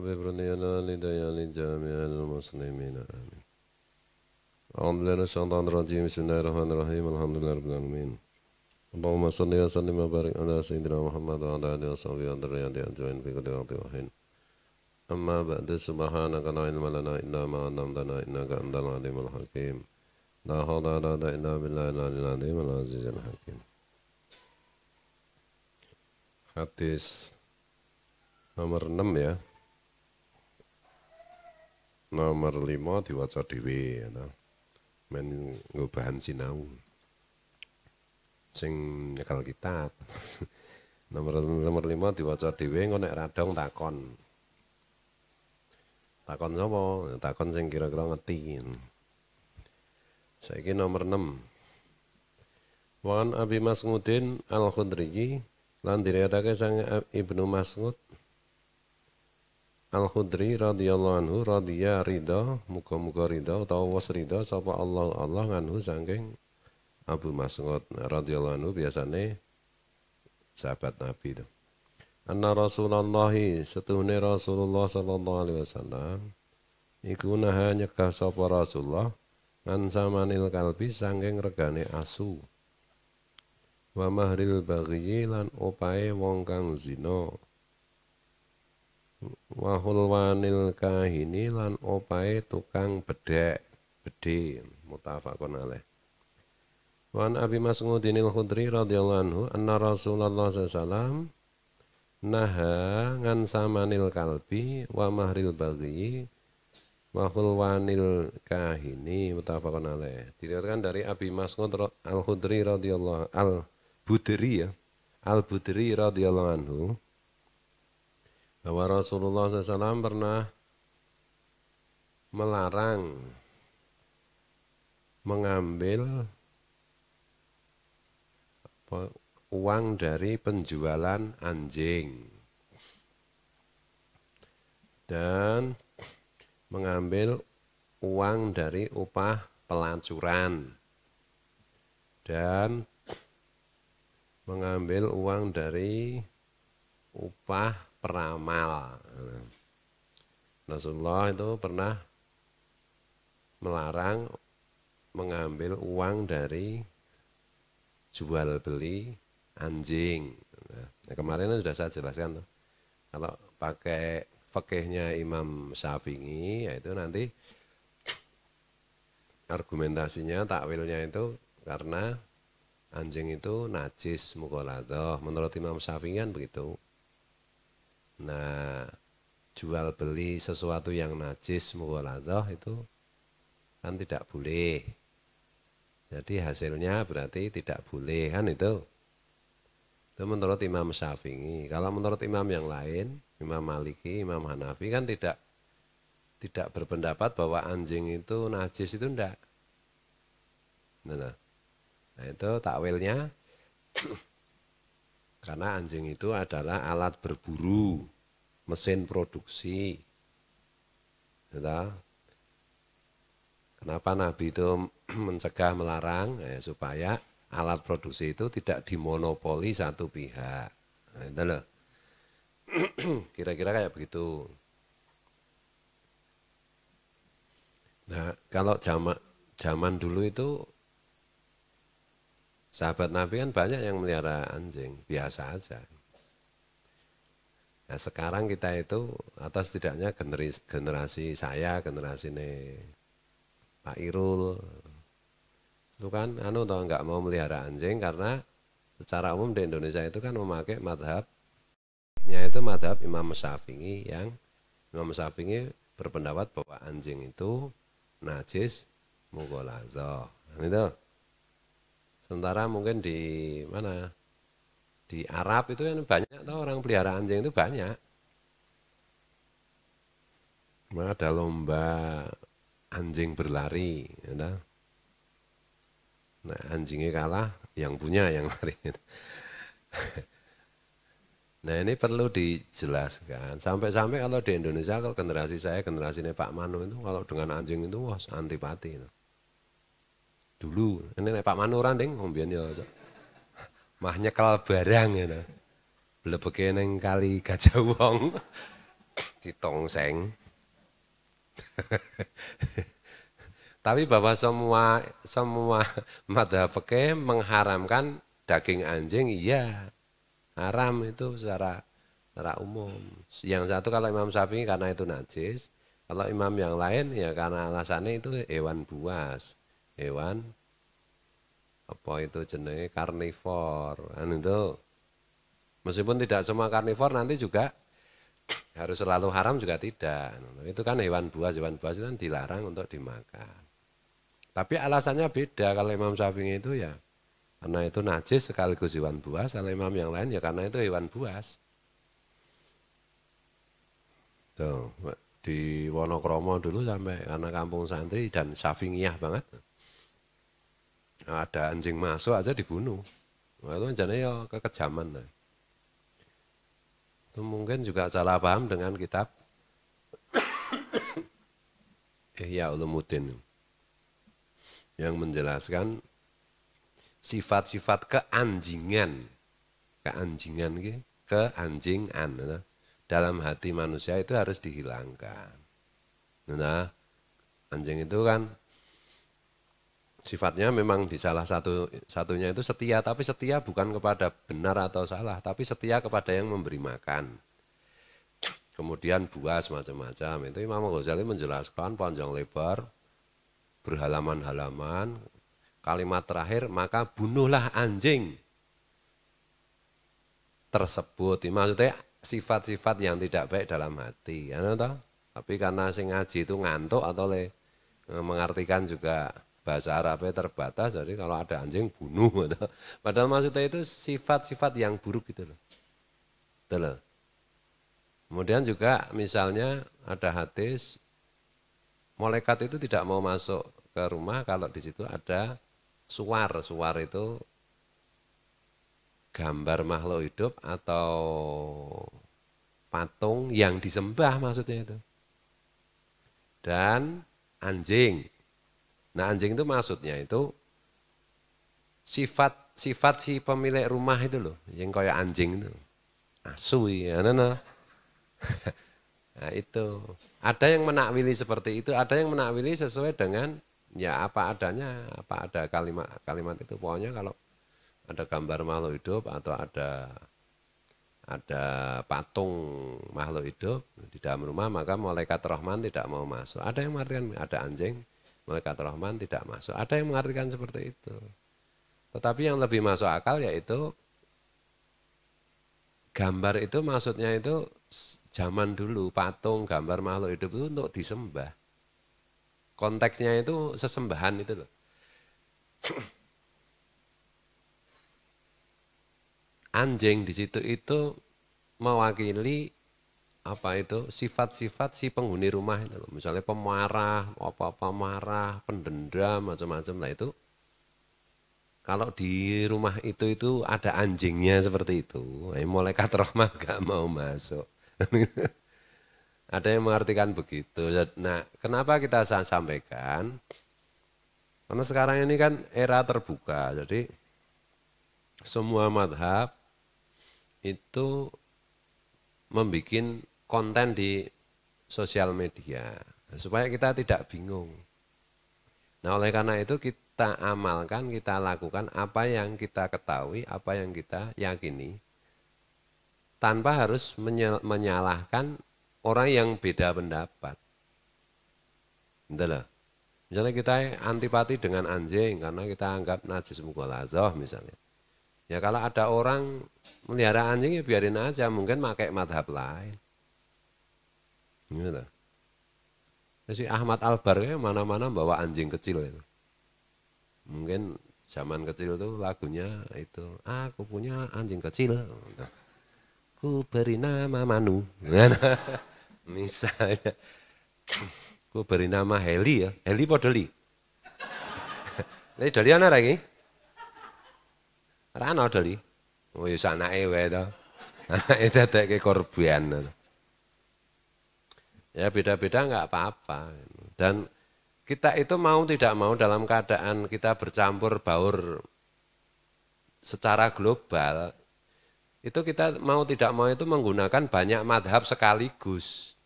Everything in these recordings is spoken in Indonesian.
وببرنينا لديان جميع المسلمين آمين أعوذ بالله من الشيطان الرجيم بسم الله الرحمن الرحيم الحمد لله رب العالمين اللهم صل وسلم وبارك على سيدنا محمد وعلى آله وصحبه وذريته أجمعين في كل وقت وحين أما بعد سبحانك لا علم لنا إلا ما علمتنا إنك أنت العليم الحكيم لا حول ولا قوة إلا بالله العلي العظيم العزيز الحكيم حديث nomor 6 ya Nomor lima diwaca dhewe ya Men nggo sinau. Sing nyekal kitab. nomor nomor lima diwaca dhewe engko radong takon. Takon sapa? Takon sing kira-kira ngerti. Saiki nomor enam, Wan Abi Mas'udin Al-Khudri lan diriatake sang Ibnu Mas'ud Al-Khudri radhiyallahu anhu radhiya ridha muga-muga ridha utawa was ridha sapa Allah Allah anhu saking Abu Mas'ud radhiyallahu anhu biasane sahabat Nabi itu. Anna Rasulullah setune Rasulullah sallallahu alaihi wasallam iku naha nyekah sapa Rasulullah ngan samanil kalbi saking regane asu. Wa mahril baghi lan opae wong kang zina wahul wanil kahini lan opai tukang bedek bedi mutafakun alaih Wan Abi Mas'udin khudri radhiyallahu anhu anna Rasulullah SAW naha ngan samanil kalbi wa mahril bagi wa wanil kahini mutafakun alaih. dilihatkan dari Abi Mas'ud Al-Khudri radhiyallahu Al-Budri ya. Al-Budri radhiyallahu anhu bahwa Rasulullah SAW pernah melarang mengambil uang dari penjualan anjing dan mengambil uang dari upah pelancuran dan mengambil uang dari upah peramal. Rasulullah itu pernah melarang mengambil uang dari jual beli anjing. Nah, kemarin sudah saya jelaskan Kalau pakai fakihnya Imam Syafi'i yaitu nanti argumentasinya takwilnya itu karena anjing itu najis mukolatoh menurut Imam Syafi'i kan begitu Nah, jual beli sesuatu yang najis mughaladah itu kan tidak boleh. Jadi hasilnya berarti tidak boleh kan itu. Itu menurut Imam Syafi'i. Kalau menurut imam yang lain, Imam Maliki, Imam Hanafi kan tidak tidak berpendapat bahwa anjing itu najis itu enggak. Nah, nah. nah itu takwilnya karena anjing itu adalah alat berburu, mesin produksi. Gitu. Kenapa Nabi itu mencegah melarang ya, supaya alat produksi itu tidak dimonopoli satu pihak. Nah, gitu Kira-kira kayak begitu. Nah, kalau zaman zaman dulu itu Sahabat Nabi kan banyak yang melihara anjing, biasa aja. Nah sekarang kita itu atas tidaknya generasi, generasi saya, generasi ini Pak Irul, itu kan anu tau nggak mau melihara anjing karena secara umum di Indonesia itu kan memakai madhab itu madhab Imam Syafi'i yang Imam Syafi'i berpendapat bahwa anjing itu najis mugolazoh. Nah, itu Sementara mungkin di mana? Di Arab itu kan banyak tau orang pelihara anjing itu banyak. Maka ada lomba anjing berlari, ya Nah, anjingnya kalah, yang punya yang lari. Nah ini perlu dijelaskan. Sampai-sampai kalau di Indonesia kalau generasi saya generasinya Pak Manu itu kalau dengan anjing itu wah antipati. Itu dulu ini nek Pak Manuran ding ngombian ya mah nyekel barang ya, ngono. Blebeke neng kali Gajah Wong ditongseng. Tapi bahwa semua semua mata peke mengharamkan daging anjing, iya haram itu secara secara umum. Yang satu kalau Imam Syafi'i karena itu najis, kalau imam yang lain ya karena alasannya itu hewan buas hewan apa itu jenenge karnivor. Anu itu meskipun tidak semua karnivor nanti juga harus selalu haram juga tidak. Itu kan hewan buas, hewan buas itu kan dilarang untuk dimakan. Tapi alasannya beda kalau Imam Syafi'i itu ya karena itu najis sekaligus hewan buas, kalau Imam yang lain ya karena itu hewan buas. Tuh, di Wonokromo dulu sampai karena kampung santri dan Syafi'iyah banget ada anjing masuk aja dibunuh. Nah, itu jadinya ya kekejaman. Nah. Itu mungkin juga salah paham dengan kitab Ihya Ulumuddin yang menjelaskan sifat-sifat keanjingan keanjingan ke keanjingan nah. dalam hati manusia itu harus dihilangkan nah anjing itu kan sifatnya memang di salah satu satunya itu setia, tapi setia bukan kepada benar atau salah, tapi setia kepada yang memberi makan. Kemudian buas macam-macam itu Imam Ghazali menjelaskan panjang lebar berhalaman-halaman kalimat terakhir maka bunuhlah anjing tersebut maksudnya sifat-sifat yang tidak baik dalam hati ya tahu? tapi karena sing ngaji itu ngantuk atau le eh, mengartikan juga bahasa Arabnya terbatas, jadi kalau ada anjing bunuh. Gitu. Padahal maksudnya itu sifat-sifat yang buruk gitu loh. Gitu loh. Kemudian juga misalnya ada hadis, malaikat itu tidak mau masuk ke rumah kalau di situ ada suar. Suar itu gambar makhluk hidup atau patung yang disembah maksudnya itu. Dan anjing Nah anjing itu maksudnya itu sifat sifat si pemilik rumah itu loh, yang kayak anjing itu. Asu ya, nah, nah. nah itu. Ada yang menakwili seperti itu, ada yang menakwili sesuai dengan ya apa adanya, apa ada kalimat kalimat itu. Pokoknya kalau ada gambar makhluk hidup atau ada ada patung makhluk hidup di dalam rumah maka malaikat rahman tidak mau masuk. Ada yang mengartikan ada anjing, malaikat rahman tidak masuk. Ada yang mengartikan seperti itu. Tetapi yang lebih masuk akal yaitu gambar itu maksudnya itu zaman dulu patung gambar makhluk hidup itu untuk disembah. Konteksnya itu sesembahan itu loh. Anjing di situ itu mewakili apa itu sifat-sifat si penghuni rumah itu misalnya pemarah apa-apa marah pendendam macam-macam lah itu kalau di rumah itu itu ada anjingnya seperti itu eh, malaikat rahmat gak mau masuk ada yang mengartikan begitu nah kenapa kita sampaikan karena sekarang ini kan era terbuka jadi semua madhab itu membuat konten di sosial media nah, supaya kita tidak bingung. Nah, oleh karena itu kita amalkan, kita lakukan apa yang kita ketahui, apa yang kita yakini tanpa harus menyalahkan orang yang beda pendapat. Entahlah. Gitu misalnya kita antipati dengan anjing karena kita anggap najis mukolazoh misalnya. Ya kalau ada orang melihara anjing ya biarin aja, mungkin pakai madhab lain. Gitu Si Ahmad Albar ya, mana-mana bawa anjing kecil itu. Mungkin zaman kecil tuh lagunya itu aku punya anjing kecil. Gitu. Ku beri nama Manu. Misalnya ku beri nama Heli ya. Heli Podoli. Ini doli ana lagi? Rano doli. Oh, ya itu wae itu. Anake korban. Ya beda-beda nggak apa-apa. Dan kita itu mau tidak mau dalam keadaan kita bercampur baur secara global, itu kita mau tidak mau itu menggunakan banyak madhab sekaligus.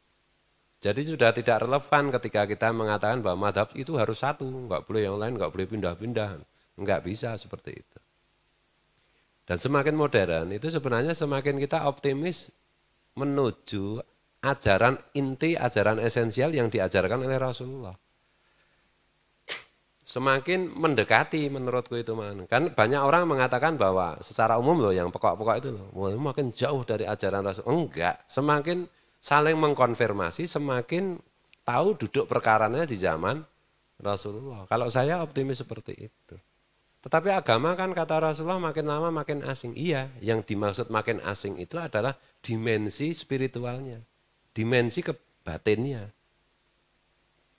Jadi sudah tidak relevan ketika kita mengatakan bahwa madhab itu harus satu, nggak boleh yang lain, nggak boleh pindah-pindah. Nggak bisa seperti itu. Dan semakin modern itu sebenarnya semakin kita optimis menuju ajaran inti, ajaran esensial yang diajarkan oleh Rasulullah. Semakin mendekati menurutku itu man. Kan banyak orang mengatakan bahwa secara umum loh yang pokok-pokok itu loh, makin jauh dari ajaran Rasul. Enggak, semakin saling mengkonfirmasi, semakin tahu duduk perkaranya di zaman Rasulullah. Kalau saya optimis seperti itu. Tetapi agama kan kata Rasulullah makin lama makin asing. Iya, yang dimaksud makin asing itu adalah dimensi spiritualnya dimensi ke batinnya.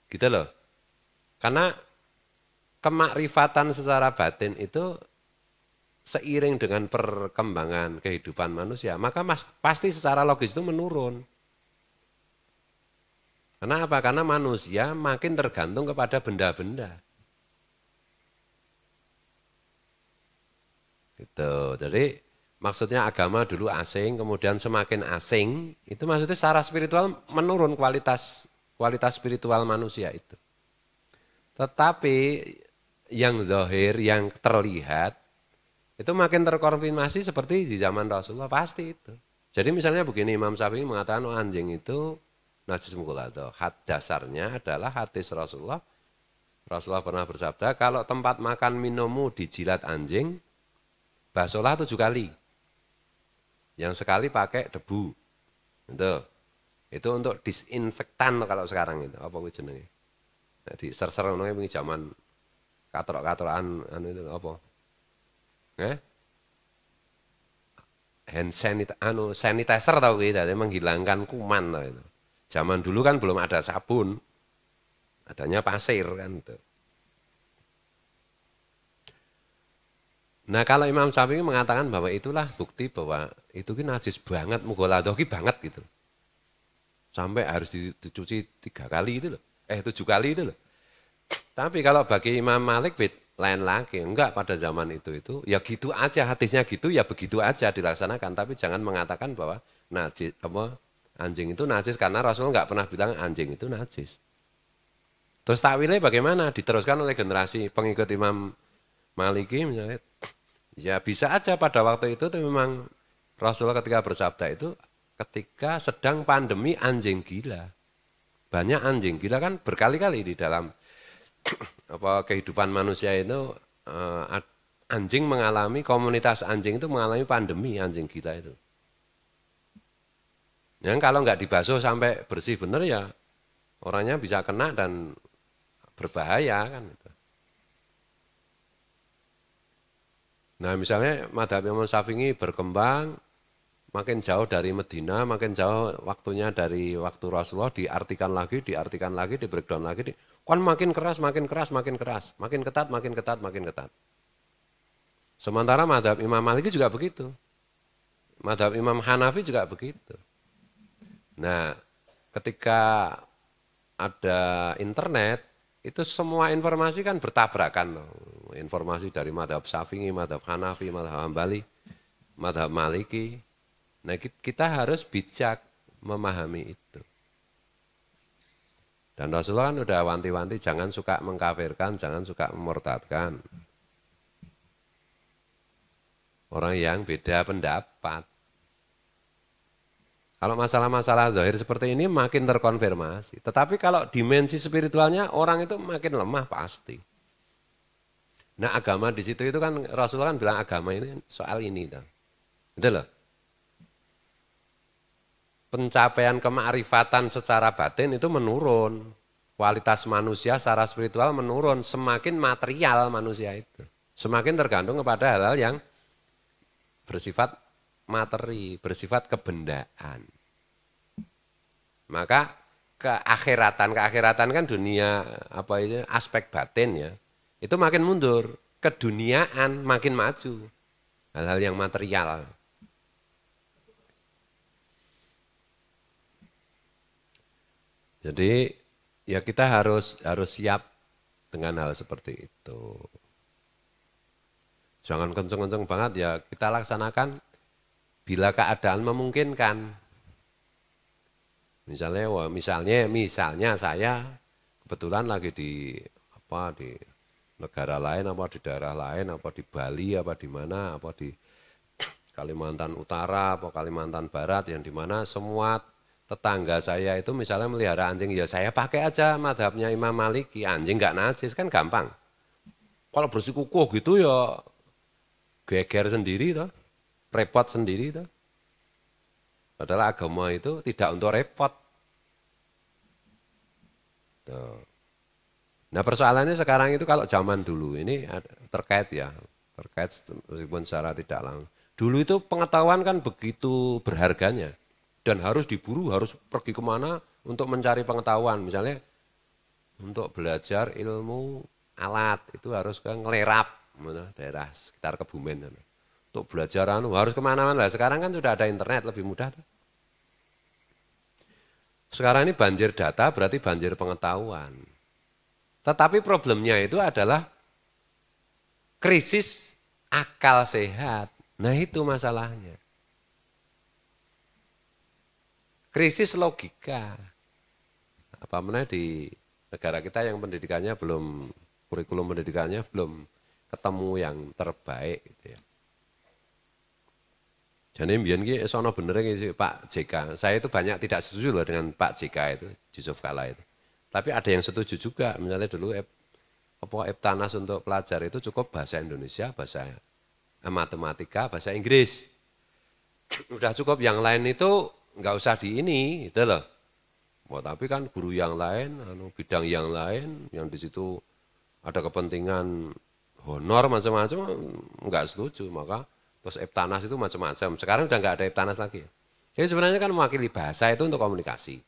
Gitu loh. Karena kemakrifatan secara batin itu seiring dengan perkembangan kehidupan manusia, maka mas, pasti secara logis itu menurun. Karena apa? Karena manusia makin tergantung kepada benda-benda. Gitu. Jadi Maksudnya agama dulu asing, kemudian semakin asing, itu maksudnya secara spiritual menurun kualitas kualitas spiritual manusia itu. Tetapi yang zahir, yang terlihat, itu makin terkonfirmasi seperti di zaman Rasulullah, pasti itu. Jadi misalnya begini, Imam Syafi'i mengatakan oh, anjing itu najis mukulato. Had dasarnya adalah hadis Rasulullah. Rasulullah pernah bersabda, kalau tempat makan minummu dijilat anjing, basolah tujuh kali. Yang sekali pakai debu. Itu. Itu untuk disinfektan kalau sekarang itu. Apa kuwi jenenge? Nek diser-ser ngono zaman jaman katrok-katrokan anu itu apa? Eh? hand sanitizer, anu sanitizer tau kita, menghilangkan kuman tau itu. Zaman dulu kan belum ada sabun, adanya pasir kan gitu. Nah kalau Imam Syafi'i mengatakan bahwa itulah bukti bahwa itu kan najis banget, ki banget gitu. Sampai harus dicuci tiga kali itu loh, eh tujuh kali itu loh. Tapi kalau bagi Imam Malik lain lagi, enggak pada zaman itu itu ya gitu aja hadisnya gitu ya begitu aja dilaksanakan tapi jangan mengatakan bahwa najis apa anjing itu najis karena Rasul nggak pernah bilang anjing itu najis. Terus takwilnya bagaimana? Diteruskan oleh generasi pengikut Imam Maliki misalnya Ya bisa aja pada waktu itu tuh memang Rasulullah ketika bersabda itu ketika sedang pandemi anjing gila. Banyak anjing gila kan berkali-kali di dalam apa kehidupan manusia itu eh, anjing mengalami komunitas anjing itu mengalami pandemi anjing gila itu. Yang kalau nggak dibasuh sampai bersih bener ya orangnya bisa kena dan berbahaya kan. Nah misalnya madhab Imam Syafi'i berkembang, makin jauh dari Medina, makin jauh waktunya dari waktu Rasulullah, diartikan lagi, diartikan lagi, di breakdown lagi, di, kan makin keras, makin keras, makin keras, makin ketat, makin ketat, makin ketat. Sementara madhab Imam Maliki juga begitu. Madhab Imam Hanafi juga begitu. Nah, ketika ada internet, itu semua informasi kan bertabrakan loh informasi dari madhab Syafi'i, madhab Hanafi, madhab Hambali, madhab Maliki. Nah kita harus bijak memahami itu. Dan Rasulullah kan udah wanti-wanti jangan suka mengkafirkan, jangan suka memurtadkan. Orang yang beda pendapat. Kalau masalah-masalah zahir seperti ini makin terkonfirmasi. Tetapi kalau dimensi spiritualnya orang itu makin lemah pasti. Nah agama di situ itu kan Rasulullah kan bilang agama ini kan soal ini. Itu loh. Pencapaian kemakrifatan secara batin itu menurun. Kualitas manusia secara spiritual menurun. Semakin material manusia itu. Semakin tergantung kepada hal-hal yang bersifat materi, bersifat kebendaan. Maka keakhiratan, keakhiratan kan dunia apa itu aspek batin ya itu makin mundur. Keduniaan makin maju. Hal-hal yang material. Jadi ya kita harus harus siap dengan hal seperti itu. Jangan kenceng-kenceng banget ya kita laksanakan bila keadaan memungkinkan. Misalnya, misalnya, misalnya saya kebetulan lagi di apa di negara lain apa di daerah lain apa di Bali apa di mana apa di Kalimantan Utara apa Kalimantan Barat yang di mana semua tetangga saya itu misalnya melihara anjing ya saya pakai aja madhabnya Imam Maliki anjing nggak najis kan gampang kalau bersikukuh gitu ya geger sendiri toh repot sendiri toh padahal agama itu tidak untuk repot tuh Nah persoalannya sekarang itu kalau zaman dulu ini terkait ya, terkait meskipun secara tidak langsung. Dulu itu pengetahuan kan begitu berharganya dan harus diburu, harus pergi kemana untuk mencari pengetahuan. Misalnya untuk belajar ilmu alat itu harus ke Ngelerap, daerah sekitar Kebumen. Untuk belajar anu harus kemana-mana. Sekarang kan sudah ada internet lebih mudah. Sekarang ini banjir data berarti banjir pengetahuan tetapi problemnya itu adalah krisis akal sehat. Nah itu masalahnya. Krisis logika. Apa mana di negara kita yang pendidikannya belum, kurikulum pendidikannya belum ketemu yang terbaik. Gitu ya. Jadi mbien ki sono bener Pak JK. Saya itu banyak tidak setuju loh dengan Pak JK itu, Yusuf Kala itu. Tapi ada yang setuju juga, misalnya dulu apa Eptanas untuk pelajar itu cukup bahasa Indonesia, bahasa eh, matematika, bahasa Inggris. Udah cukup yang lain itu nggak usah di ini, gitu loh. Oh, tapi kan guru yang lain, anu, bidang yang lain, yang di situ ada kepentingan honor macam-macam, nggak setuju. Maka terus Eptanas itu macam-macam. Sekarang udah nggak ada Eptanas lagi. Jadi sebenarnya kan mewakili bahasa itu untuk komunikasi.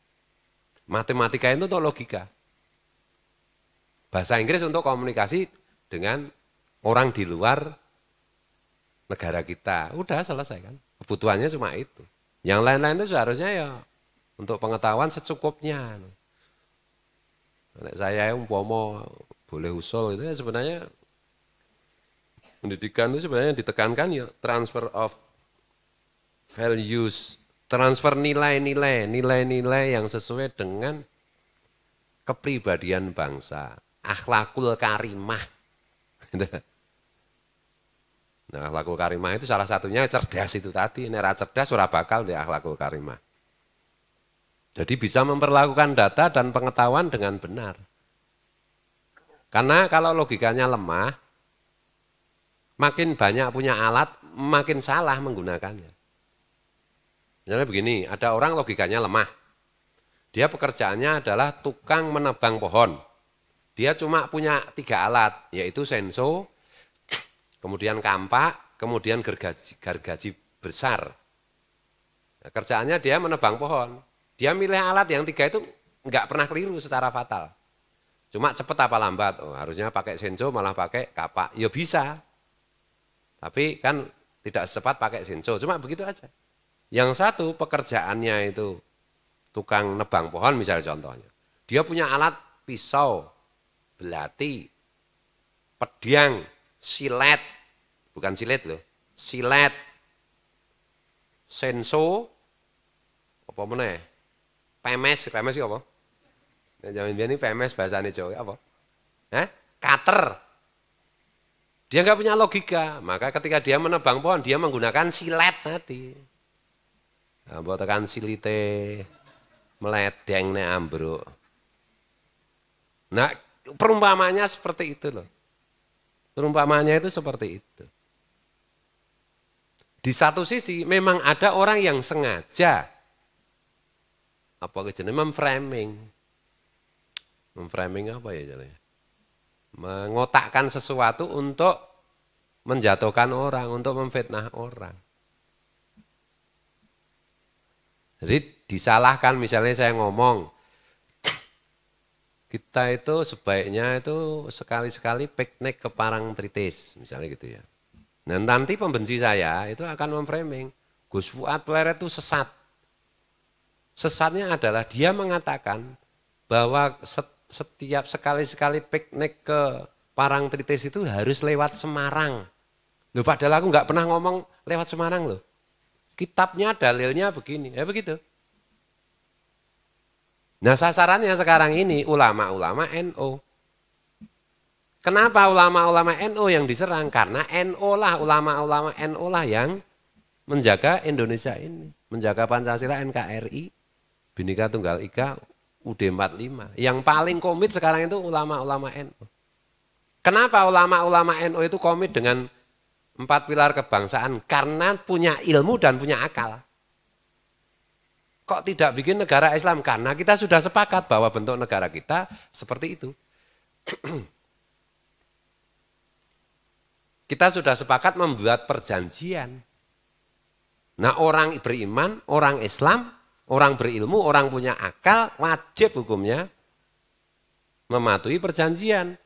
Matematika itu untuk logika. Bahasa Inggris untuk komunikasi dengan orang di luar negara kita. Udah selesai kan. Kebutuhannya cuma itu. Yang lain-lain itu seharusnya ya untuk pengetahuan secukupnya. Anak saya yang umpomo boleh usul itu ya sebenarnya pendidikan itu sebenarnya ditekankan ya transfer of values Transfer nilai-nilai, nilai-nilai yang sesuai dengan kepribadian bangsa. Akhlakul karimah. Nah, akhlakul karimah itu salah satunya cerdas itu tadi. Nera cerdas surah bakal di akhlakul karimah. Jadi bisa memperlakukan data dan pengetahuan dengan benar. Karena kalau logikanya lemah, makin banyak punya alat, makin salah menggunakannya. Misalnya begini, ada orang logikanya lemah. Dia pekerjaannya adalah tukang menebang pohon. Dia cuma punya tiga alat, yaitu senso, kemudian kampak, kemudian gergaji, gergaji besar. Nah, kerjaannya dia menebang pohon. Dia milih alat yang tiga itu nggak pernah keliru secara fatal. Cuma cepat apa lambat, oh, harusnya pakai senso malah pakai kapak. Ya bisa, tapi kan tidak secepat pakai senso, cuma begitu aja. Yang satu pekerjaannya itu tukang nebang pohon misalnya contohnya. Dia punya alat pisau, belati, pedang, silet, bukan silet loh, silet, senso, apa mana ya? PMS pemes itu apa? Nah, jamin biar ini pemes bahasanya Jawa apa? Eh? Cutter. Dia nggak punya logika, maka ketika dia menebang pohon, dia menggunakan silet tadi. Nah, buat tekan silite meledeng nek ambruk. Nah, perumpamanya seperti itu loh. Perumpamanya itu seperti itu. Di satu sisi memang ada orang yang sengaja apa kejadian memframing. Memframing apa ya jadinya? Mengotakkan sesuatu untuk menjatuhkan orang, untuk memfitnah orang. Jadi disalahkan misalnya saya ngomong, kita itu sebaiknya itu sekali-sekali piknik ke Parang Tritis, misalnya gitu ya. Nah nanti pembenci saya itu akan memframing, Gus Fuad Pleret itu sesat. Sesatnya adalah dia mengatakan bahwa setiap sekali-sekali piknik ke Parang Tritis itu harus lewat Semarang. Loh padahal aku nggak pernah ngomong lewat Semarang loh kitabnya dalilnya begini, ya begitu. Nah sasarannya sekarang ini ulama-ulama NO. Kenapa ulama-ulama NO yang diserang? Karena NU NO lah, ulama-ulama no lah yang menjaga Indonesia ini. Menjaga Pancasila, NKRI, Bhinneka Tunggal Ika, UD 45. Yang paling komit sekarang itu ulama-ulama no. Kenapa ulama-ulama no itu komit dengan Empat pilar kebangsaan karena punya ilmu dan punya akal. Kok tidak bikin negara Islam? Karena kita sudah sepakat bahwa bentuk negara kita seperti itu. kita sudah sepakat membuat perjanjian. Nah orang beriman, orang Islam, orang berilmu, orang punya akal, wajib hukumnya mematuhi perjanjian.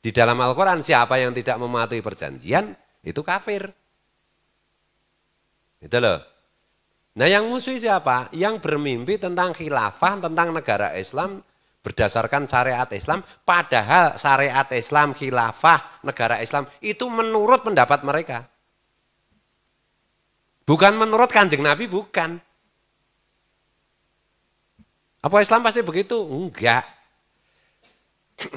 Di dalam Al-Quran siapa yang tidak mematuhi perjanjian itu kafir. Itu loh. Nah yang musuh siapa? Yang bermimpi tentang khilafah, tentang negara Islam berdasarkan syariat Islam. Padahal syariat Islam, khilafah, negara Islam itu menurut pendapat mereka. Bukan menurut kanjeng Nabi, bukan. Apa Islam pasti begitu? Enggak.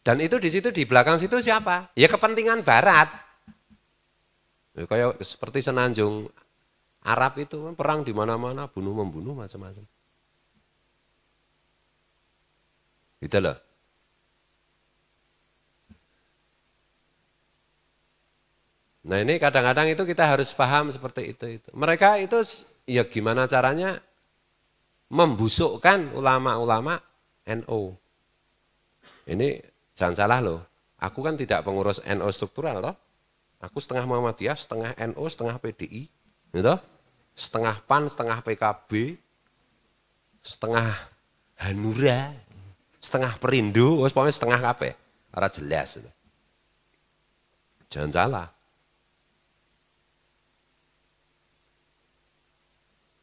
Dan itu di situ di belakang situ siapa? Ya kepentingan barat. Ya, kayak seperti Senanjung Arab itu perang di mana-mana, bunuh membunuh macam-macam. Gitu loh. Nah ini kadang-kadang itu kita harus paham seperti itu. itu. Mereka itu ya gimana caranya membusukkan ulama-ulama NO. Ini Jangan salah loh, aku kan tidak pengurus NO struktural loh. Aku setengah Muhammadiyah, setengah NO, setengah PDI, gitu. setengah PAN, setengah PKB, setengah Hanura, setengah Perindo, pokoknya setengah apa? Ora jelas. Gitu. Jangan salah.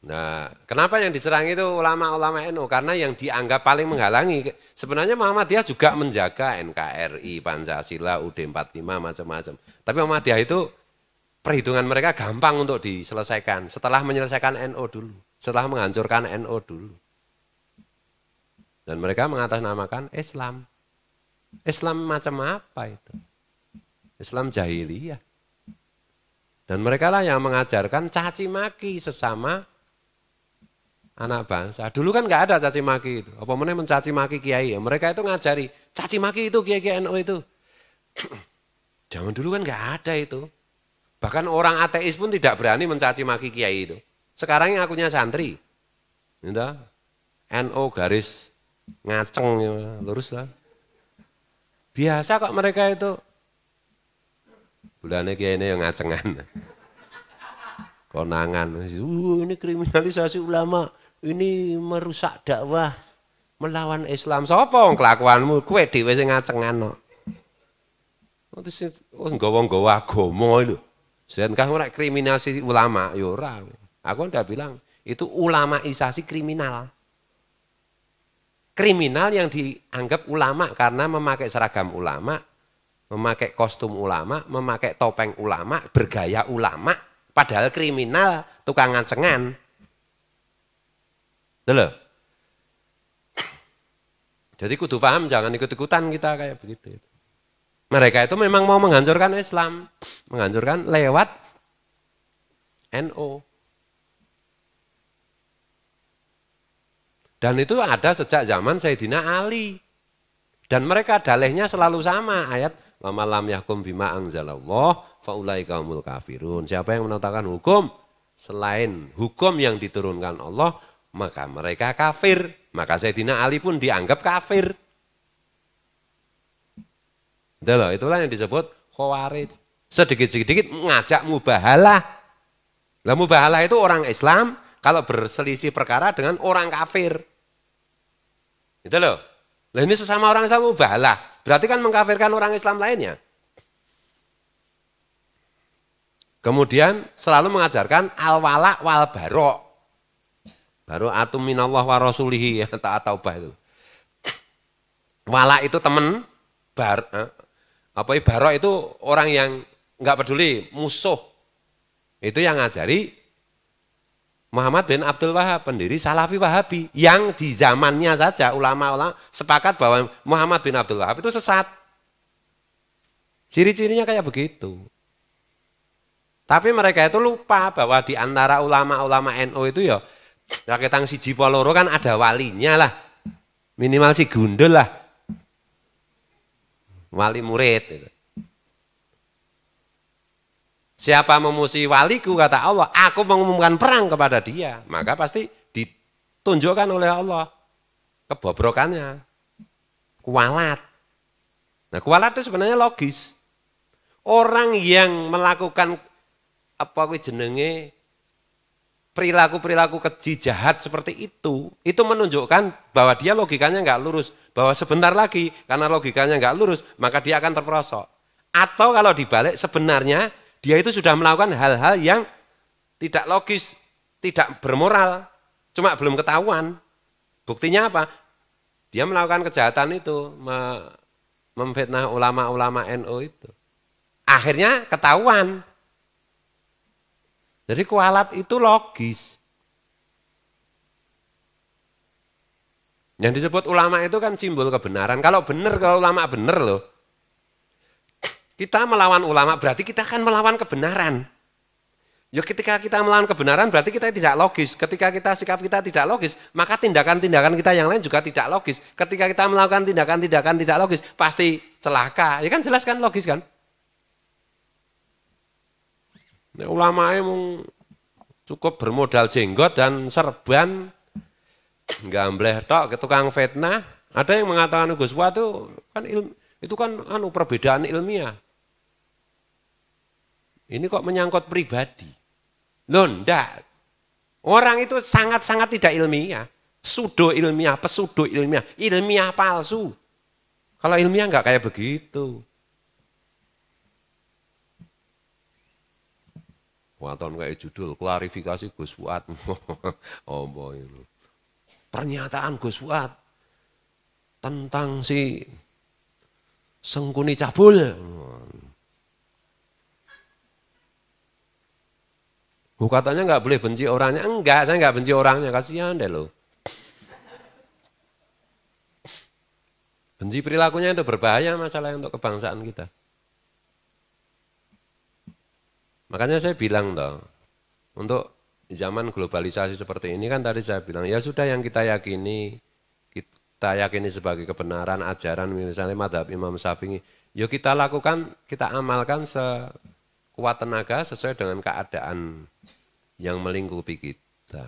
Nah, kenapa yang diserang itu ulama-ulama NU? Karena yang dianggap paling menghalangi. Sebenarnya Muhammadiyah juga menjaga NKRI, Pancasila, UD 45, macam-macam. Tapi Muhammadiyah itu perhitungan mereka gampang untuk diselesaikan. Setelah menyelesaikan NU NO dulu. Setelah menghancurkan NU NO dulu. Dan mereka mengatasnamakan Islam. Islam macam apa itu? Islam jahiliyah. Dan mereka lah yang mengajarkan caci maki sesama anak bangsa. Dulu kan nggak ada caci maki itu. Apa mana mencaci maki kiai ya? Mereka itu ngajari caci maki itu kiai kiai NU itu. Zaman dulu kan nggak ada itu. Bahkan orang ateis pun tidak berani mencaci maki kiai itu. Sekarang yang akunya santri. Gitu. NO garis ngaceng ya, lurus lah. Biasa kok mereka itu. Bulannya kiai ini yang ngacengan konangan. Uh, ini kriminalisasi ulama ini merusak dakwah melawan Islam. Sapa wong kelakuanmu? Kowe dhewe sing ngacengano. Oh, terus wis nggawa itu. agama lho. Sedangkan ora kriminalisasi ulama ya ora. Aku ndak bilang itu ulamaisasi kriminal. Kriminal yang dianggap ulama karena memakai seragam ulama, memakai kostum ulama, memakai topeng ulama, bergaya ulama, padahal kriminal tukang ngancengan. Loh. Jadi kudu paham, jangan ikut-ikutan kita kayak begitu. Mereka itu memang mau menghancurkan Islam, menghancurkan lewat NO. Dan itu ada sejak zaman Sayyidina Ali. Dan mereka dalihnya selalu sama, ayat Wama lam yahkum bima anzalallah faulaika kafirun. Siapa yang menetapkan hukum selain hukum yang diturunkan Allah, maka mereka kafir. Maka Sayyidina Ali pun dianggap kafir. Itulah, itulah yang disebut khawarij. Sedikit-sedikit ngajak mubahalah. Nah mubahalah itu orang Islam kalau berselisih perkara dengan orang kafir. Itu loh. Nah ini sesama orang Islam mubahalah. Berarti kan mengkafirkan orang Islam lainnya. Kemudian selalu mengajarkan al walak wal barok Baru atum minallah wa rasulihi ya taat taubah itu. Wala itu teman bar eh, apa ibarok ya, itu orang yang enggak peduli musuh. Itu yang ngajari Muhammad bin Abdul Wahab, pendiri Salafi Wahabi, yang di zamannya saja ulama-ulama sepakat bahwa Muhammad bin Abdul Wahab itu sesat. Ciri-cirinya kayak begitu. Tapi mereka itu lupa bahwa di antara ulama-ulama NU NO itu ya Raketang si Jipoloro kan ada walinya lah. Minimal si gundul lah. Wali murid. Gitu. Siapa memusuhi waliku kata Allah, aku mengumumkan perang kepada dia. Maka pasti ditunjukkan oleh Allah kebobrokannya. Kualat. Nah, kualat itu sebenarnya logis. Orang yang melakukan apa kuwi jenenge perilaku-perilaku keji jahat seperti itu, itu menunjukkan bahwa dia logikanya nggak lurus, bahwa sebentar lagi karena logikanya nggak lurus, maka dia akan terperosok. Atau kalau dibalik sebenarnya dia itu sudah melakukan hal-hal yang tidak logis, tidak bermoral, cuma belum ketahuan. Buktinya apa? Dia melakukan kejahatan itu, memfitnah ulama-ulama NU NO itu. Akhirnya ketahuan, jadi kualat itu logis. Yang disebut ulama itu kan simbol kebenaran. Kalau benar, kalau ulama benar loh. Kita melawan ulama berarti kita akan melawan kebenaran. Ya ketika kita melawan kebenaran berarti kita tidak logis. Ketika kita sikap kita tidak logis, maka tindakan-tindakan kita yang lain juga tidak logis. Ketika kita melakukan tindakan-tindakan tidak logis, pasti celaka. Ya kan jelas kan logis kan? Ini ulamae mung cukup bermodal jenggot dan serban gambleh tok ke tukang fitnah. Ada yang mengatakan Gus Wah itu kan ilmu, itu kan anu perbedaan ilmiah. Ini kok menyangkut pribadi. Loh, enggak. Orang itu sangat-sangat tidak ilmiah. Sudo ilmiah, pesudo ilmiah, ilmiah palsu. Kalau ilmiah enggak kayak begitu. Waton kayak judul klarifikasi Gus Fuad. oh itu? Pernyataan Gus Fuad tentang si Sengkuni Cabul. Bu katanya nggak boleh benci orangnya. Enggak, saya nggak benci orangnya. Kasihan deh lo. Benci perilakunya itu berbahaya masalah untuk kebangsaan kita. Makanya saya bilang toh, untuk zaman globalisasi seperti ini kan tadi saya bilang, ya sudah yang kita yakini, kita yakini sebagai kebenaran ajaran misalnya madhab Imam Syafi'i, ya kita lakukan, kita amalkan sekuat tenaga sesuai dengan keadaan yang melingkupi kita.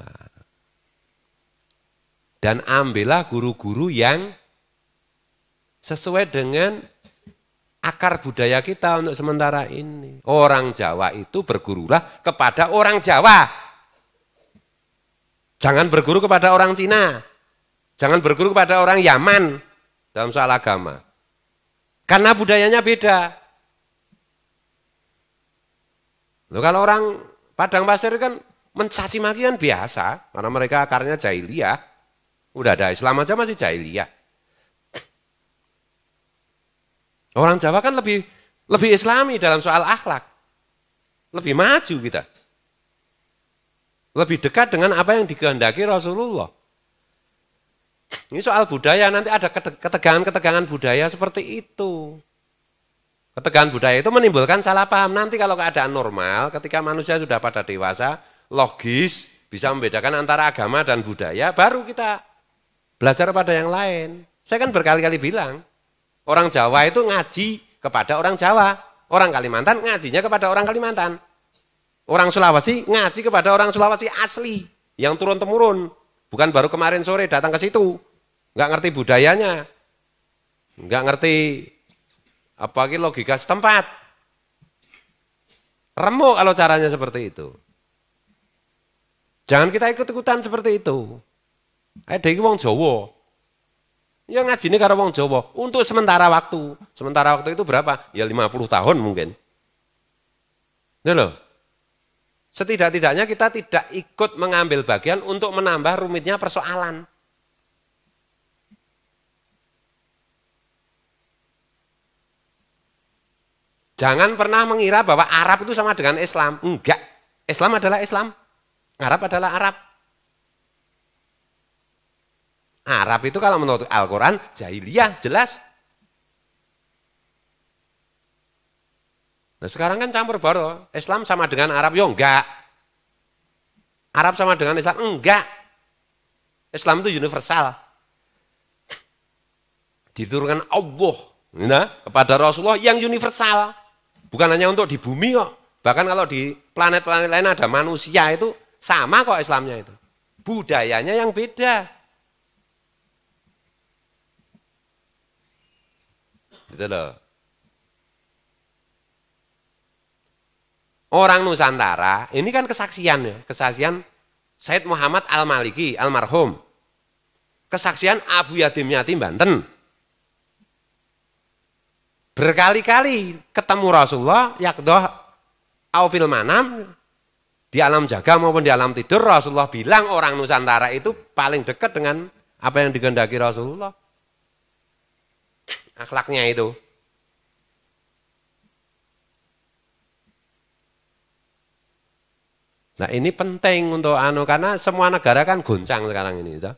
Dan ambillah guru-guru yang sesuai dengan akar budaya kita untuk sementara ini. Orang Jawa itu bergurulah kepada orang Jawa. Jangan berguru kepada orang Cina. Jangan berguru kepada orang Yaman dalam soal agama. Karena budayanya beda. Loh, kalau orang Padang Pasir kan mencaci maki kan biasa, karena mereka akarnya jahiliyah. Udah ada Islam aja masih jahiliyah. Orang Jawa kan lebih lebih islami dalam soal akhlak. Lebih maju kita. Lebih dekat dengan apa yang dikehendaki Rasulullah. Ini soal budaya, nanti ada ketegangan-ketegangan budaya seperti itu. Ketegangan budaya itu menimbulkan salah paham. Nanti kalau keadaan normal, ketika manusia sudah pada dewasa, logis, bisa membedakan antara agama dan budaya, baru kita belajar pada yang lain. Saya kan berkali-kali bilang, Orang Jawa itu ngaji kepada orang Jawa. Orang Kalimantan ngajinya kepada orang Kalimantan. Orang Sulawesi ngaji kepada orang Sulawesi asli yang turun-temurun. Bukan baru kemarin sore datang ke situ. Enggak ngerti budayanya. Enggak ngerti apalagi logika setempat. Remuk kalau caranya seperti itu. Jangan kita ikut-ikutan seperti itu. Ada wong Jawa, Ya ini karena wong Jawa untuk sementara waktu. Sementara waktu itu berapa? Ya 50 tahun mungkin. Ya loh. Setidak-tidaknya kita tidak ikut mengambil bagian untuk menambah rumitnya persoalan. Jangan pernah mengira bahwa Arab itu sama dengan Islam. Enggak. Islam adalah Islam. Arab adalah Arab. Arab itu kalau menurut Al-Quran jahiliyah jelas. Nah sekarang kan campur baru, Islam sama dengan Arab, yo enggak. Arab sama dengan Islam, enggak. Islam itu universal. Diturunkan Allah nah, kepada Rasulullah yang universal. Bukan hanya untuk di bumi kok. Bahkan kalau di planet-planet lain ada manusia itu sama kok Islamnya itu. Budayanya yang beda. loh Orang Nusantara, ini kan kesaksian ya, kesaksian Said Muhammad Al-Maliki, almarhum. Kesaksian Abu Yatim Yatim Banten. Berkali-kali ketemu Rasulullah, yakdoh aufil manam, di alam jaga maupun di alam tidur Rasulullah bilang orang Nusantara itu paling dekat dengan apa yang digendaki Rasulullah akhlaknya itu. Nah ini penting untuk anu karena semua negara kan goncang sekarang ini, itu.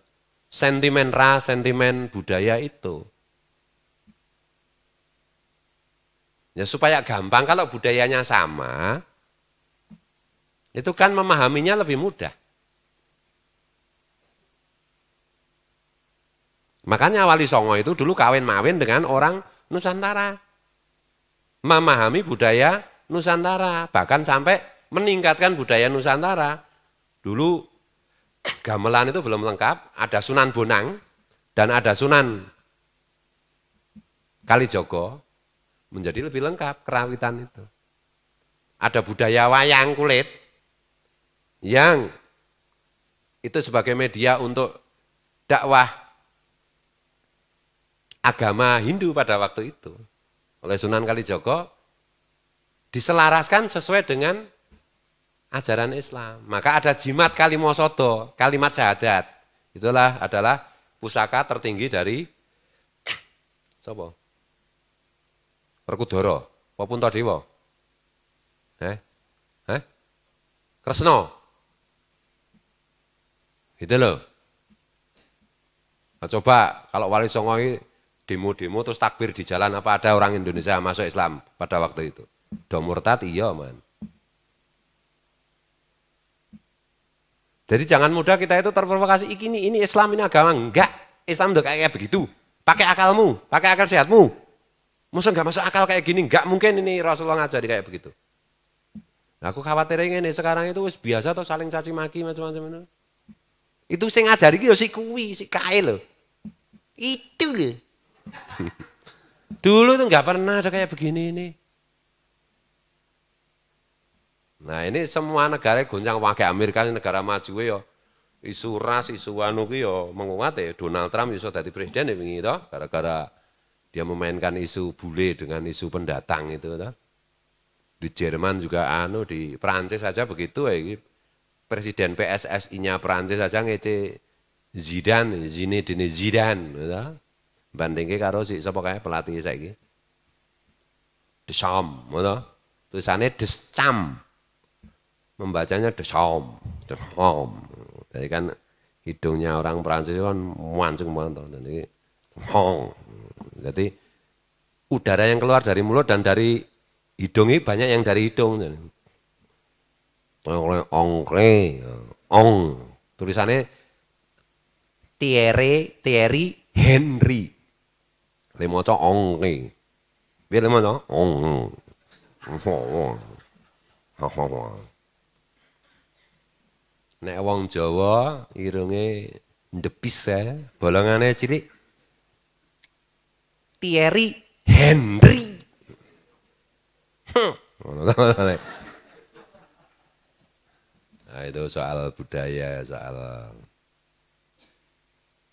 sentimen ras, sentimen budaya itu. Ya supaya gampang kalau budayanya sama, itu kan memahaminya lebih mudah. Makanya Wali Songo itu dulu kawin-mawin dengan orang Nusantara. Memahami budaya Nusantara, bahkan sampai meningkatkan budaya Nusantara. Dulu gamelan itu belum lengkap, ada Sunan Bonang dan ada Sunan Kalijogo menjadi lebih lengkap kerawitan itu. Ada budaya wayang kulit yang itu sebagai media untuk dakwah agama Hindu pada waktu itu oleh Sunan Kalijogo diselaraskan sesuai dengan ajaran Islam. Maka ada jimat kalimosoto, kalimat syahadat. Itulah adalah pusaka tertinggi dari Sopo? Perkudoro, Wapunta Dewa. Eh? Eh? Kresno. Gitu loh. Nah, coba kalau Wali Songo ini demo-demo terus takbir di jalan apa ada orang Indonesia masuk Islam pada waktu itu? Do murtad iya man. Jadi jangan mudah kita itu terprovokasi ini ini Islam ini agama enggak. Islam udah kayak begitu. Pakai akalmu, pakai akal sehatmu. Masa enggak masuk akal kayak gini? Enggak mungkin ini Rasulullah ngajari kayak begitu. Nah, aku khawatir ini sekarang itu wis biasa atau saling caci maki macam-macam itu. Itu sing ngajari ki ya si kuwi, si kae lho. Itu lho. Dulu tuh nggak pernah ada kayak begini ini. Nah ini semua negara goncang pakai Amerika negara maju yo. Ya. Isu ras, isu anu ya yo menguat ya. Donald Trump isu dari presiden ya begini toh. Gara-gara dia memainkan isu bule dengan isu pendatang itu toh. Di Jerman juga anu, di Prancis saja begitu ya. Presiden PSSI-nya Prancis saja ngece Zidane, Zinedine Zidane. Gitu bandingke karo si sapa kae pelatih saiki. Desham, ngono. Tulisannya descam Membacanya Desham, Desham. Jadi kan hidungnya orang Prancis kan mancung banget. Jadi Hong. Jadi udara yang keluar dari mulut dan dari hidung ini banyak yang dari hidung. ongre ong. Tulisannya Thierry, Thierry Henry. Lek maca biar Piye dong. Ong. Nek wong Jawa irunge ndepis ya, bolongane cilik. Thierry Henry. Nah, itu soal budaya, soal.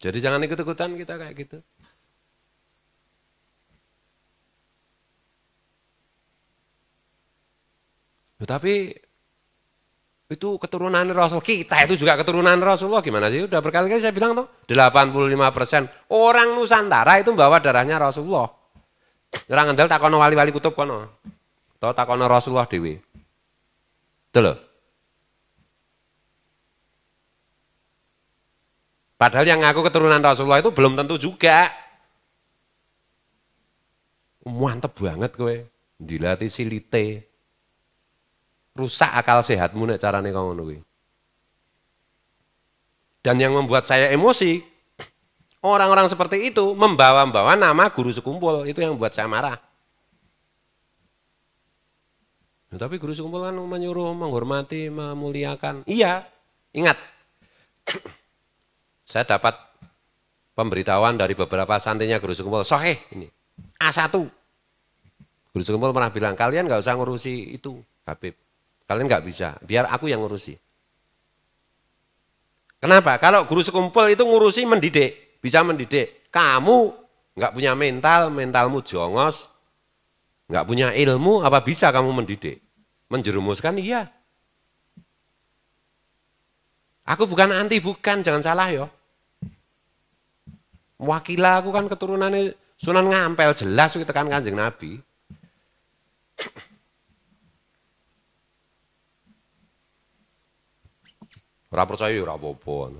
Jadi jangan ikut-ikutan kita kayak gitu. Tapi itu keturunan Rasul. Kita itu juga keturunan Rasulullah. Gimana sih? Udah berkali-kali saya bilang tuh, 85% orang Nusantara itu bawa darahnya Rasulullah. Orang ngendel takono wali-wali kutub kono. Atau takono Rasulullah dewi. Itu loh. Padahal yang ngaku keturunan Rasulullah itu belum tentu juga. Mantep banget kowe. dilatih silite rusak akal sehatmu nek carane kau ngono Dan yang membuat saya emosi, orang-orang seperti itu membawa-bawa nama guru sekumpul, itu yang membuat saya marah. Ya, tapi guru sekumpul kan menyuruh menghormati, memuliakan. Iya, ingat. saya dapat pemberitahuan dari beberapa santrinya guru sekumpul, soheh ini, A1. Guru sekumpul pernah bilang, kalian gak usah ngurusi itu, Habib Kalian nggak bisa, biar aku yang ngurusi. Kenapa? Kalau guru sekumpul itu ngurusi mendidik, bisa mendidik. Kamu nggak punya mental, mentalmu jongos, nggak punya ilmu, apa bisa kamu mendidik? Menjerumuskan iya. Aku bukan anti, bukan, jangan salah yo. Wakilah aku kan keturunannya Sunan Ngampel, jelas kita kan kanjeng Nabi. Ora percaya ya ora apa-apa.